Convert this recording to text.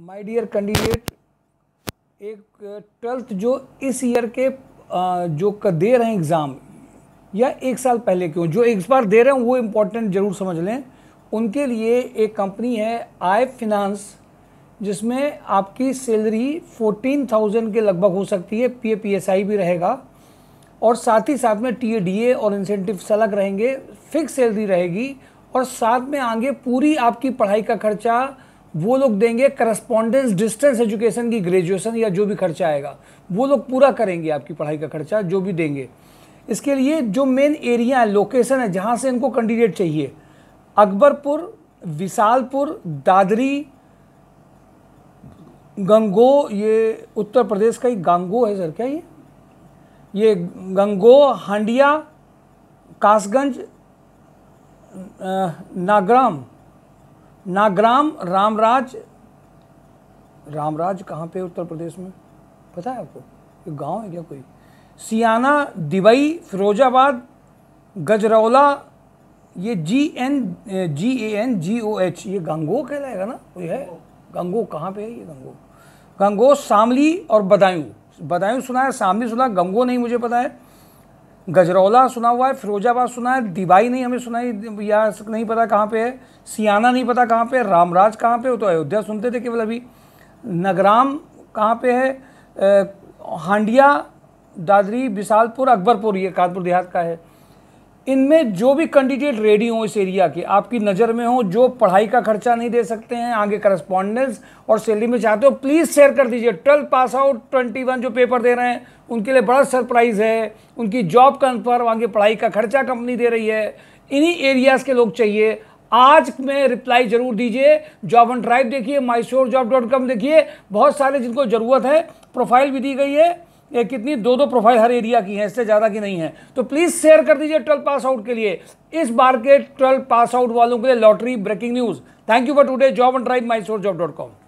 my dear candidate एक twelfth जो इस ईयर के जो दे रहे हैं एग्ज़ाम या एक साल पहले क्यों जो एक बार दे रहे हैं वो इम्पोर्टेंट जरूर समझ लें उनके लिए एक कंपनी है आई फिनांस जिसमें आपकी सैलरी फोर्टीन थाउजेंड के लगभग हो सकती है P A P S I भी रहेगा और साथ ही साथ में टी ए डी ए और इंसेंटिव्स अलग रहेंगे फिक्स सैलरी रहेगी और साथ में आगे पूरी आपकी पढ़ाई का खर्चा वो लोग देंगे करस्पॉन्डेंस डिस्टेंस एजुकेशन की ग्रेजुएशन या जो भी खर्चा आएगा वो लोग पूरा करेंगे आपकी पढ़ाई का खर्चा जो भी देंगे इसके लिए जो मेन एरिया है लोकेशन है जहाँ से इनको कैंडिडेट चाहिए अकबरपुर विशालपुर दादरी गंगो ये उत्तर प्रदेश का ही गांगो है सर क्या ये ये गंगो हांडिया कासगंज नागराम नागराम रामराज रामराज कहाँ पे उत्तर प्रदेश में पता है आपको ये गांव है क्या कोई सियाना दिबई फिरोजाबाद गजरौला ये G N G A N G O H ये गंगो कहलाएगा ना कोई है गंगो कहाँ पे है ये गंगो गंगो शामली और बदायूं बदायूं सुना है शामली सुना गंगो नहीं मुझे पता है गजरौला सुना हुआ है फिरोजाबाद सुना है दिवाई नहीं हमें सुनाई या नहीं पता कहाँ पे है सियाना नहीं पता कहाँ पे है रामराज कहाँ पे हो तो अयोध्या सुनते थे केवल अभी नगराम कहाँ पे है हांडिया दादरी विशालपुर अकबरपुर ये कानपुर देहात का है इनमें जो भी कैंडिडेट रेडी हों इस एरिया के आपकी नज़र में हो जो पढ़ाई का खर्चा नहीं दे सकते हैं आगे करस्पॉन्डेंस और सैलरी में चाहते हो प्लीज़ शेयर कर दीजिए twelfth pass out twenty one जो पेपर दे रहे हैं उनके लिए बड़ा सरप्राइज़ है उनकी जॉब कन्फर्म आगे पढ़ाई का खर्चा कंपनी दे रही है इन्हीं एरियाज़ के लोग चाहिए आज में रिप्लाई जरूर दीजिए जॉब एंड ड्राइव देखिए माइसोर जॉब डॉट कॉम देखिए बहुत सारे जिनको ज़रूरत है प्रोफाइल भी दी गई है ये कितनी दो दो प्रोफाइल हर एरिया की हैं इससे ज़्यादा की नहीं है तो प्लीज़ शेयर कर दीजिए ट्वेल्व पास आउट के लिए इस बार के ट्वेल्व पास आउट वालों के लिए lottery breaking news thank you for today job and drive my sore job dot com